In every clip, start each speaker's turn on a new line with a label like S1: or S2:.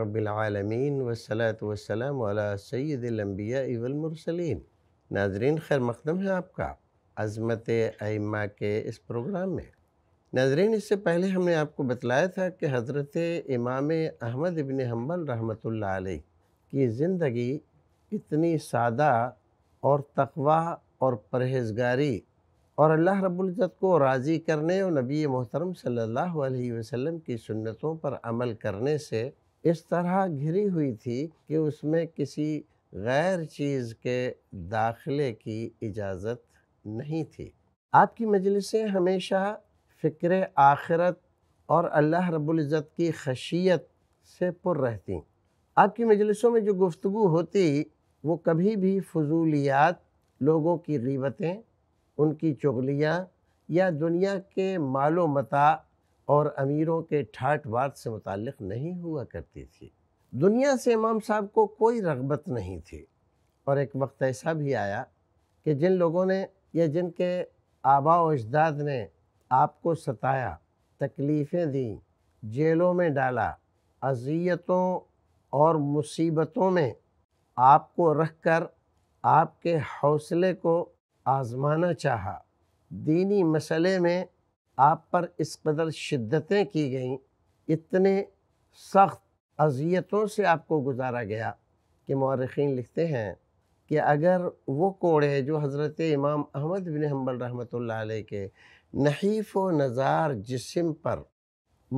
S1: रबालमीन वसलात वसलम सैदम्बिया इवलमरसलिन नाजरीन खैर मकदम है आपका अज़मत आइमा के इस प्रोग्राम में नाजरीन इससे पहले हमने आपको बतलाया था कि हज़रत इमाम अहमद इबन हम्बल रहमत की ज़िंदगी इतनी सादा और तकवा और परहेजगारी और अल्लाह रब्ज़त को राज़ी करने और नबी मोहतरम सल्लल्लाहु अलैहि वसल्लम की सुन्नतों पर अमल करने से इस तरह घिरी हुई थी कि उसमें किसी गैर चीज़ के दाखिले की इजाज़त नहीं थी आपकी मजलिसें हमेशा फ़िक्र आखिरत और अल्लाह रबुल्ज़त की खशियत से पुर रहती आपकी मजलिसों में जो गुफ्तु होती वो कभी भी फजूलियात लोगों की रीबतें उनकी चुगलियाँ या दुनिया के मालो मता और अमीरों के ठाट बाट से मुतक़ नहीं हुआ करती थी दुनिया से इमाम साहब को कोई रगबत नहीं थी और एक वक्त ऐसा भी आया कि जिन लोगों ने या जिनके आबा अजदाद ने आपको सताया तकलीफ़ें दी जेलों में डाला अजियतों और मुसीबतों में आपको रख कर आपके हौसले को आज़माना चाहा दीनी मसले में आप पर इस कदर शिद्दतें की गईं इतने सख्त अजियतों से आपको गुजारा गया कि मौरखीन लिखते हैं कि अगर वो कोड़े जो हज़रत इमाम अहमद बिन हम्बल रहमत के नहीफ़ व नज़ार जिसम पर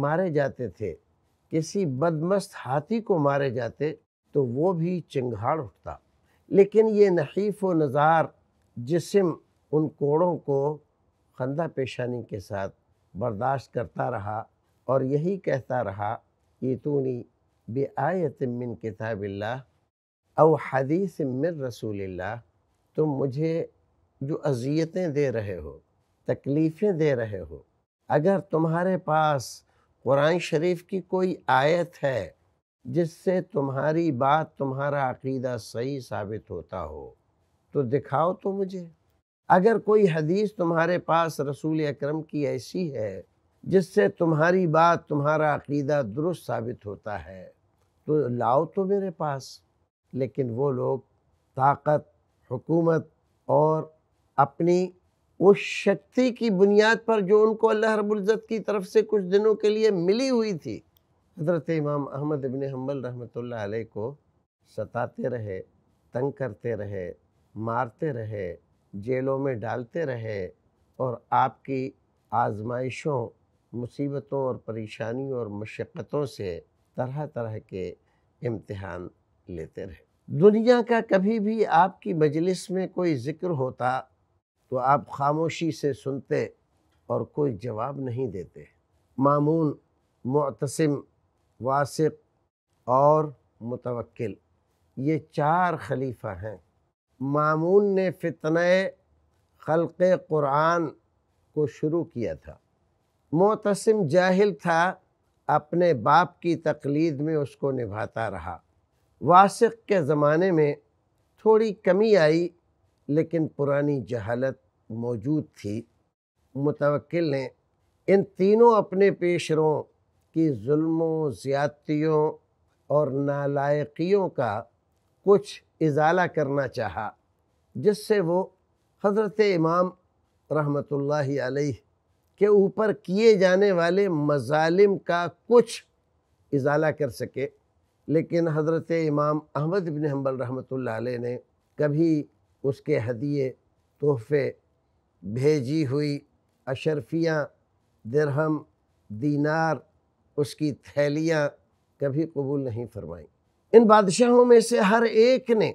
S1: मारे जाते थे किसी बदमस्त हाथी को मारे जाते तो वो भी चिंगाड़ उठता लेकिन ये नहीफ़ व नज़ार जिसम उन कोड़ों को खंदा पेशानी के साथ बर्दाश्त करता रहा और यही कहता रहा ये तूनी आयत मिन किताबिल्ला और हदीस मिन रसूलिल्लाह तुम मुझे जो अजियतें दे रहे हो तकलीफ़ें दे रहे हो अगर तुम्हारे पास कुरान शरीफ की कोई आयत है जिससे तुम्हारी बात तुम्हारा अकीदा सही साबित होता हो तो दिखाओ तो मुझे अगर कोई हदीस तुम्हारे पास रसूल अक्रम की ऐसी है जिससे तुम्हारी बात तुम्हारा अकीदा दुरुस्त साबित होता है तो लाओ तो मेरे पास लेकिन वो लोग ताकत हुकूमत और अपनी उस शक्ति की बुनियाद पर जो उनको अल्लाह रबुल्ज़त की तरफ से कुछ दिनों के लिए मिली हुई थी हज़रत इमाम अहमद इबन हम्बल रहमतुल्लाह अलैह को सताते रहे तंग करते रहे मारते रहे जेलों में डालते रहे और आपकी आजमाइशों मुसीबतों और परेशानियों और मशक्क़तों से तरह तरह के इम्तहान लेते रहे दुनिया का कभी भी आपकी मजलिस में कोई ज़िक्र होता तो आप खामोशी से सुनते और कोई जवाब नहीं देते मामून मतसम वासिक और मुतवक्किल ये चार खलीफा हैं मामून ने फितन खल़ क़ुरान को शुरू किया था मोतसम जाहिल था अपने बाप की तकलीद में उसको निभाता रहा वासिक के ज़माने में थोड़ी कमी आई लेकिन पुरानी जहालत मौजूद थी मुतवक्ल ने इन तीनों अपने पेशरों की जुल्मों ज़्यादतियों और नालायकियों का कुछ इजाला करना चाहा जिससे वो हज़रत इमाम रहमत अलैह के ऊपर किए जाने वाले मजालिम का कुछ इजाला कर सके लेकिन हज़रत इमाम अहमद बिन हम्बल रहमतुल्लाह ला ने कभी उसके हदीये तोहफ़े भेजी हुई अशरफियाँ दिरहम दीनार उसकी थैलियाँ कभी कबूल नहीं फरमाई इन बादशाहों में से हर एक ने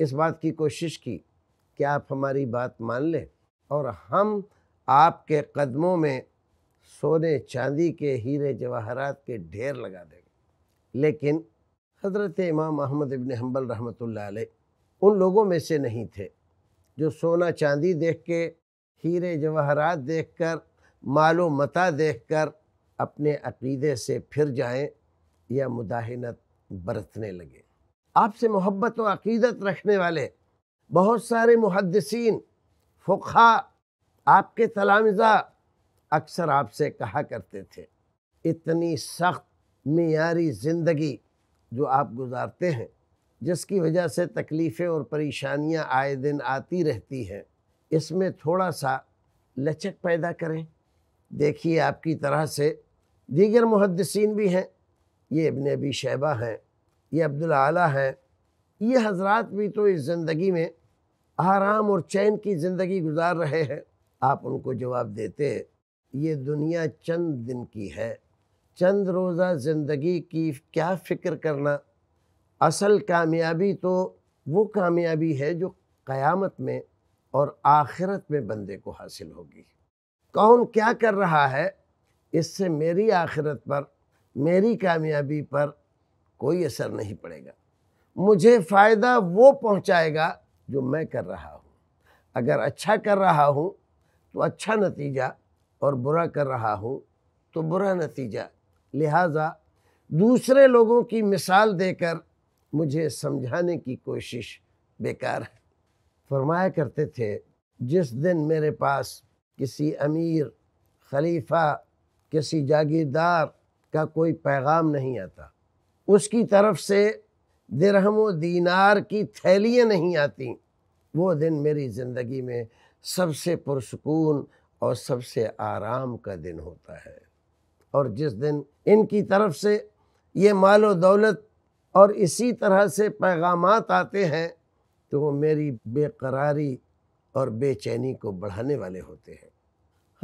S1: इस बात की कोशिश की कि आप हमारी बात मान लें और हम आपके कदमों में सोने चांदी के हीरे जवाहरात के ढेर लगा देंगे लेकिन हज़रत इमाम अहमद इबन हम्बल रहमत उन लोगों में से नहीं थे जो सोना चांदी देख के हीरे जवाहरात देख कर मालो मता देख कर अपने अकीदे से फिर जाएँ या मुदाहनत बरतने लगे आपसे मोहब्बत और अकीदत रखने वाले बहुत सारे मुहदसिन फ़ुखा आपके तलामज़ा अक्सर आपसे कहा करते थे इतनी सख्त मीरी ज़िंदगी जो आप गुजारते हैं जिसकी वजह से तकलीफ़ें और परेशानियां आए दिन आती रहती हैं इसमें थोड़ा सा लचक पैदा करें देखिए आपकी तरह से दीगर मुहदसिन भी हैं ये इबन अबी शैबा हैं ये अब्दुल आला हैं ये हजरत भी तो इस ज़िंदगी में आराम और चैन की ज़िंदगी गुजार रहे हैं आप उनको जवाब देते ये दुनिया चंद दिन की है चंद रोज़ा ज़िंदगी की क्या फ़िक्र करना असल कामयाबी तो वो कामयाबी है जो क़यामत में और आखिरत में बंदे को हासिल होगी कौन क्या कर रहा है इससे मेरी आखिरत पर मेरी कामयाबी पर कोई असर नहीं पड़ेगा मुझे फ़ायदा वो पहुंचाएगा जो मैं कर रहा हूँ अगर अच्छा कर रहा हूँ तो अच्छा नतीजा और बुरा कर रहा हूँ तो बुरा नतीजा लिहाजा दूसरे लोगों की मिसाल देकर मुझे समझाने की कोशिश बेकार है फरमाया करते थे जिस दिन मेरे पास किसी अमीर खलीफा किसी जागीरदार का कोई पैगाम नहीं आता उसकी तरफ से दिरहम दीनार की थैलियाँ नहीं आती वो दिन मेरी ज़िंदगी में सबसे पुरसकून और सबसे आराम का दिन होता है और जिस दिन इनकी तरफ से ये माल व दौलत और इसी तरह से पैगाम आते हैं तो वो मेरी बेकरारी और बेचैनी को बढ़ाने वाले होते हैं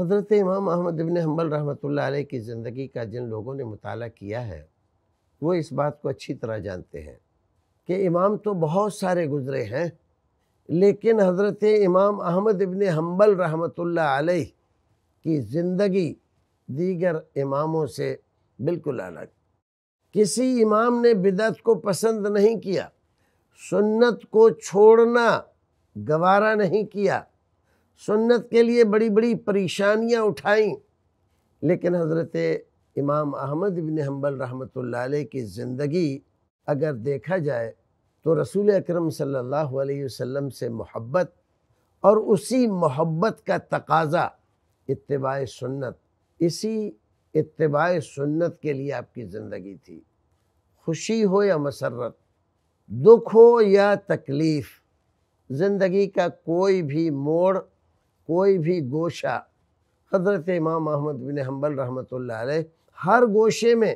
S1: हज़रत इमाम अहमद इबन हम्बल रहमत ला की ज़िंदगी का जिन लोगों ने मुताला किया है वो इस बात को अच्छी तरह जानते हैं कि इमाम तो बहुत सारे गुज़रे हैं लेकिन हज़रत इमाम अहमद इबन हम्बल रहमतुल्लाह अलैह की ज़िंदगी दीगर इमामों से बिल्कुल अलग किसी इमाम ने बिदत को पसंद नहीं किया सुन्नत को छोड़ना गवारा नहीं किया सुन्नत के लिए बड़ी बड़ी परेशानियां उठाईं लेकिन हज़रत इमाम अहमद बिन हम्बल रहमत की ज़िंदगी अगर देखा जाए तो रसूल अकरम सल्लल्लाहु अलैहि वसल्लम से मोहब्बत और उसी मोहब्बत का तकाजा इतबा सुन्नत इसी इतबा सुन्नत के लिए आपकी ज़िंदगी थी खुशी हो या मसरत दुख हो या तकलीफ़ ज़िंदगी का कोई भी मोड़ कोई भी गोशा हज़रत इमाम अहमद बिन हम्बल रहमत हर गोशे में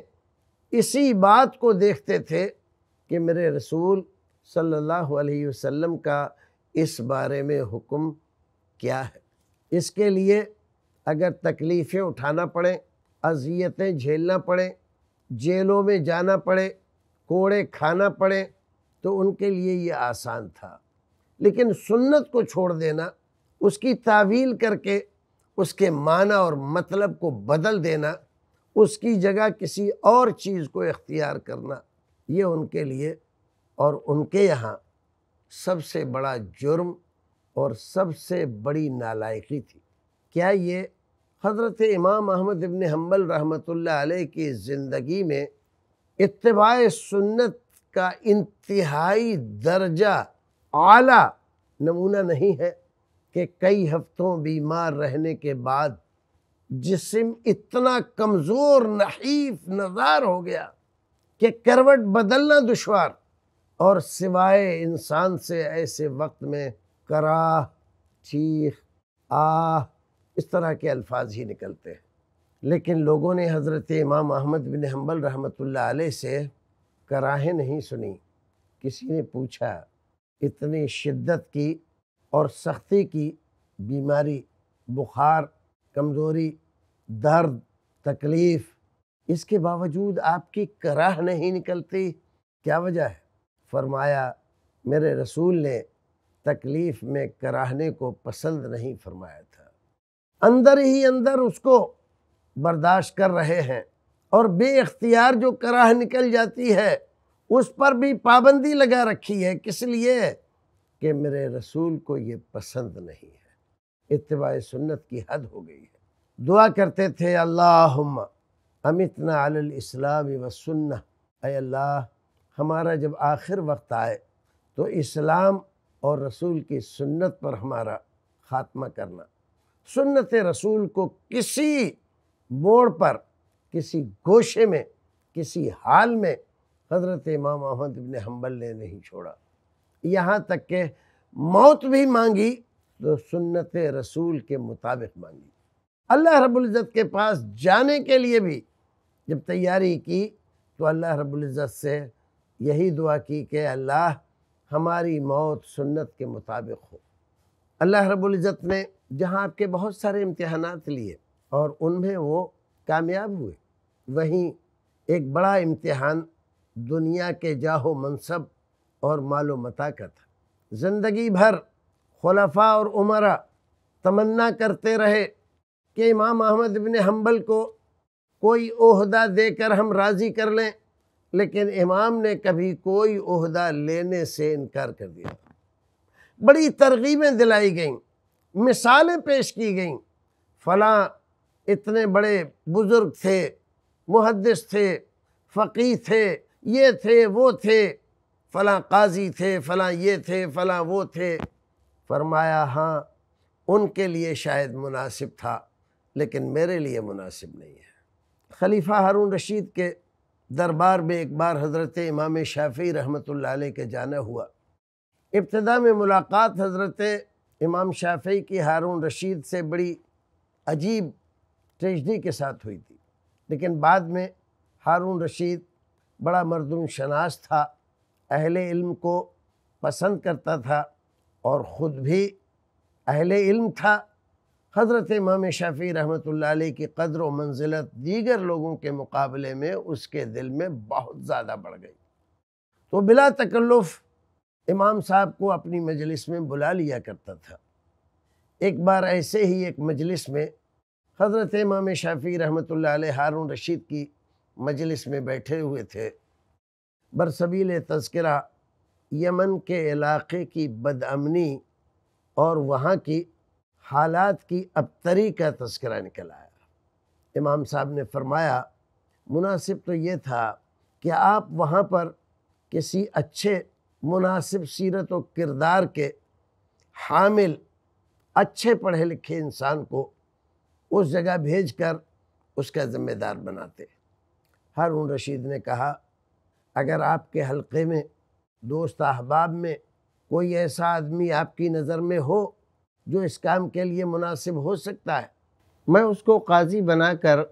S1: इसी बात को देखते थे कि मेरे रसूल सल्लल्लाहु अलैहि वसल्लम का इस बारे में हुक्म क्या है इसके लिए अगर तकलीफ़ें उठाना पड़ें अजियतें झेलना पड़ें जेलों में जाना पड़े कोड़े खाना पड़े तो उनके लिए ये आसान था लेकिन सुन्नत को छोड़ देना उसकी तावील करके उसके माना और मतलब को बदल देना उसकी जगह किसी और चीज़ को इख्तियार करना ये उनके लिए और उनके यहाँ सबसे बड़ा जुर्म और सबसे बड़ी नालायकी थी क्या ये हज़रत इमाम अहमद इबन हम्बल रहमतुल्लाह अलैह की ज़िंदगी में इतबा सुन्नत का इंतहाई दर्जा आला नमूना नहीं है कि कई हफ़्तों बीमार रहने के बाद जिसम इतना कमज़ोर नहीफ नज़ार हो गया कि करवट बदलना दुशवार और सिवाय इंसान से ऐसे वक्त में कराह चीख आह इस तरह के अल्फाज ही निकलते हैं लेकिन लोगों ने हज़रत इमाम अहमद बिन हम्बल रहमत से कराहें नहीं सुनी किसी ने पूछा इतनी शिद्दत की और सख्ती की बीमारी बुखार कमज़ोरी दर्द तकलीफ़ इसके बावजूद आपकी कराह नहीं निकलती क्या वजह है फरमाया मेरे रसूल ने तकलीफ़ में कराहने को पसंद नहीं फरमाया था अंदर ही अंदर उसको बर्दाश्त कर रहे हैं और अख्तियार जो कराह निकल जाती है उस पर भी पाबंदी लगा रखी है किस लिए कि मेरे रसूल को ये पसंद नहीं है इतवा सुन्नत की हद हो गई है दुआ करते थे अमित नाम व वसन्ना अल्लाह हमारा जब आखिर वक्त आए तो इस्लाम और रसूल की सुन्नत पर हमारा ख़ात्मा करना सुन्नत रसूल को किसी मोड़ पर किसी गोशे में किसी हाल में हज़रत इमाम अहमद इबन हम्बल ने नहीं छोड़ा यहाँ तक के मौत भी मांगी तो सुन्नत रसूल के मुताबिक मांगी अल्लाह रब्ज़त के पास जाने के लिए भी जब तैयारी की तो अल्लाह रब्ज़त से यही दुआ की कि अल्लाह हमारी मौत सुन्नत के मुताबिक हो अल्लाह रब्ज़त ने जहाँ आपके बहुत सारे इम्तहान लिए और उनमें वो कामयाब हुए वहीं एक बड़ा इम्तहान दुनिया के जाहो मनसब और मालो मता का था ज़िंदगी भर खलफा और उमरा तमन्ना करते रहे कि इमाम अहमद इबन हम्बल को कोई ओहदा देकर हम राज़ी कर लें लेकिन इमाम ने कभी कोई ओहदा लेने से इनकार कर दिया बड़ी तरगीबें दिलाई गईं मिसालें पेश की गईं फलां इतने बड़े बुज़ुर्ग थे मुहदस थे फ़कीह थे ये थे वो थे फलां काजी थे फलां ये थे फलां वो थे फरमाया हाँ उनके लिए शायद मुनासिब था लेकिन मेरे लिए मुनासिब नहीं है खलीफा हारून रशीद के दरबार में एक बार हज़रत इमाम शाफ़ी रहमत के जाना हुआ इब्तदा में मुलाकात हज़रत इमाम शाफ़ी की हारून रशीद से बड़ी अजीब ट्रेजडी के साथ हुई थी लेकिन बाद में हारून रशीद बड़ा मरदम शनास था अहल इल्म को पसंद करता था और ख़ुद भी अहल इल्म था हज़रत इमाम शफ़ी रहमत की कदर व मंजिलत दीगर लोगों के मुकाबले में उसके दिल में बहुत ज़्यादा बढ़ गई तो बिला तकल्लुफ़ इमाम साहब को अपनी मजलिस में बुला लिया करता था एक बार ऐसे ही एक मजलिस में हज़रत इमाम शाफ़ी रहमत हारून रशीद की मजलिस में बैठे हुए थे बरसबील तस्करा यमन के इलाक़े की बदअमनी और वहाँ की हालात की अबतरी का तस्करा निकल आया इमाम साहब ने फरमाया मुनासिब तो ये था कि आप वहाँ पर किसी अच्छे मुनासिब सीरत व किरदार के हामिल अच्छे पढ़े लिखे इंसान को उस जगह भेज कर उसका ज़िम्मेदार बनाते हारून रशीद ने कहा अगर आपके हल्के में दोस्त अहबाब में कोई ऐसा आदमी आपकी नज़र में हो जो इस काम के लिए मुनासिब हो सकता है मैं उसको काजी बनाकर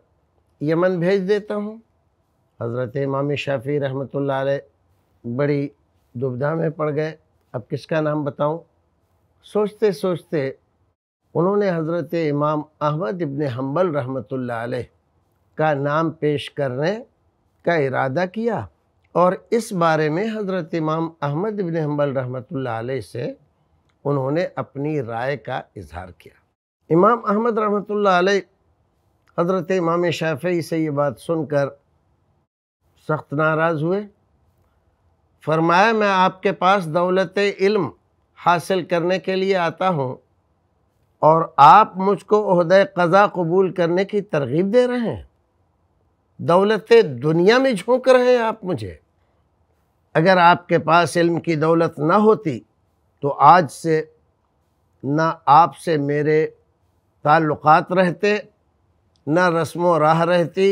S1: यमन भेज देता हूँ हज़रत इमाम शाफ़ी रहमत बड़ी दुविधा में पड़ गए अब किसका नाम बताऊँ सोचते सोचते उन्होंने हज़रत इमाम अहमद इबन हम्बल रहमत का नाम पेश करने का इरादा किया और इस बारे में हज़रत इमाम अहमद बिन हम्बल रहमत से उन्होंने अपनी राय का इजहार किया इमाम अहमद रहमत हज़रत इमाम शाफी से ये बात सुनकर सख्त नाराज़ हुए फरमाया मैं आपके पास दौलत इल्म हासिल करने के लिए आता हूँ और आप मुझको अहदय कज़ा कबूल करने की तरगीब दे रहे हैं दौलत दुनिया में झोंक रहे हैं आप मुझे अगर आपके पास इल्म की दौलत ना होती तो आज से ना आपसे मेरे ताल्लुक़ात रहते ना रस्म राह रहती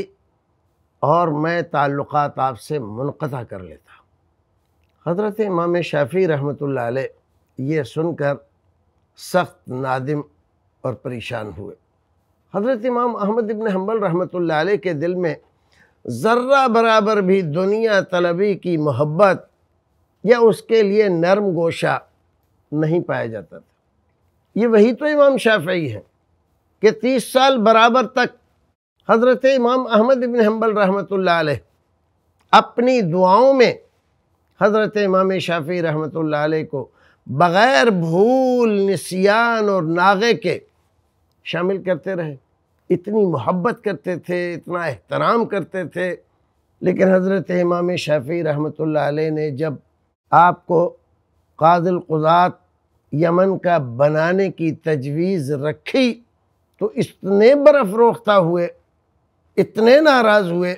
S1: और मैं ताल्लुक़ात आपसे मुनक़ा कर लेता हज़रत इमाम शाफ़ी रहमत ये सुनकर सख्त नादिम और परेशान हुए हज़रत इमाम अहमद इबन हम्बल रहमत के दिल में ज़र्रा बराबर भी दुनिया तलबी की मोहब्बत या उसके लिए नरम गोशा नहीं पाया जाता था ये वही तो इमाम शाफी हैं कि तीस साल बराबर तक हज़रत इमाम अहमद बिन हम्बल रहमत अपनी दुआओं में हज़रत इमाम शाफी रहमत को बग़ैर भूल नसियान और नागे के शामिल करते रहे इतनी मोहब्बत करते थे इतना एहतराम करते थे लेकिन हज़रत इमाम शफ़ी रहमत ने जब आपको कादिल कुदात यमन का बनाने की तजवीज़ रखी तो इतने बर्फ़ रोखता हुए इतने नाराज़ हुए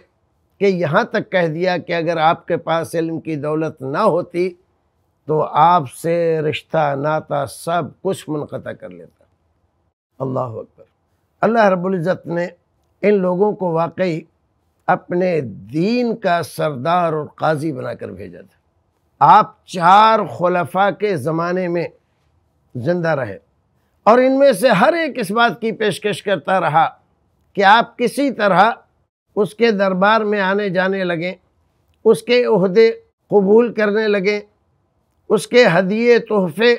S1: कि यहाँ तक कह दिया कि अगर आपके पास इल्म की दौलत ना होती तो आपसे रिश्ता नाता सब कुछ मुनक़ कर लेता अल्लाह अल्लाह रबुल्ज़त ने इन लोगों को वाकई अपने दीन का सरदार और काजी बनाकर भेजा था आप चार खलफा के ज़माने में ज़िंदा रहे और इनमें से हर एक इस बात की पेशकश करता रहा कि आप किसी तरह उसके दरबार में आने जाने लगें उसके अहदे कबूल करने लगें उसके हदिए तोहफ़े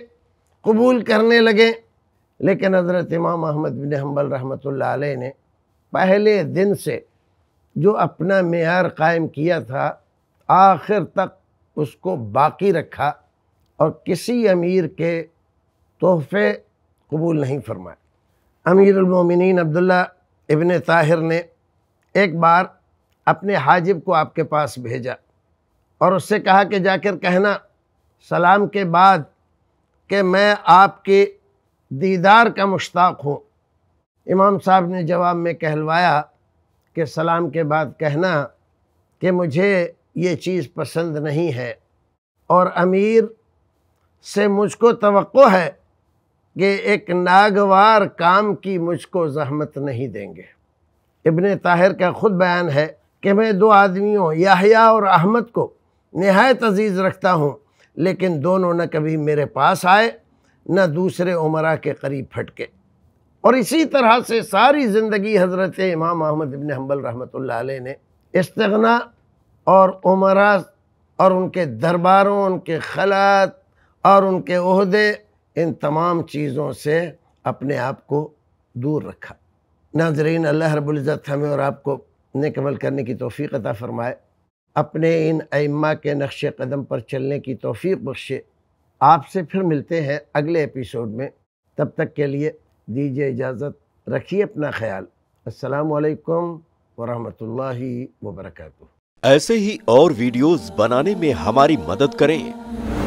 S1: कबूल करने लगें लेकिन हज़रत इमाम अहमद बिन हम्बल रहमत ने पहले दिन से जो अपना मैार कायम किया था आखिर तक उसको बाकी रखा और किसी अमीर के तोहफे कबूल नहीं फरमाए अमीरमिन अब्दुल्ला इबन ताहिर ने एक बार अपने हाजिब को आपके पास भेजा और उससे कहा कि जाकर कहना सलाम के बाद कि मैं आपके दीदार का मुश्ताक हूँ इमाम साहब ने जवाब में कहलवाया कि सलाम के बाद कहना कि मुझे ये चीज़ पसंद नहीं है और अमीर से मुझको तो है कि एक नागवार काम की मुझको जहमत नहीं देंगे इबन ताहिर का ख़ुद बयान है कि मैं दो आदमियों याहिया और अहमद को नहायत अजीज़ रखता हूँ लेकिन दोनों न कभी मेरे पास आए न दूसरे उमरा के करीब फटके और इसी तरह से सारी ज़िंदगी हज़रत इमाम महमद इबन हम्बल रहमत ने इसतना और उमरा और उनके दरबारों उनके खलात और उनके अहदे इन तमाम चीज़ों से अपने आप को दूर रखा नाजरीन अल्लाह रबुल्ज़त हमें और आपको नेकमल करने की तोफ़ी अता फ़रमाए अपने इन अम्मा के नक्श कदम पर चलने की तोफ़ी बख्शे आपसे फिर मिलते हैं अगले एपिसोड में तब तक के लिए दीजिए इजाज़त रखिए अपना ख्याल असलकम वरहमल वबरक ऐसे ही और वीडियोस बनाने में हमारी मदद करें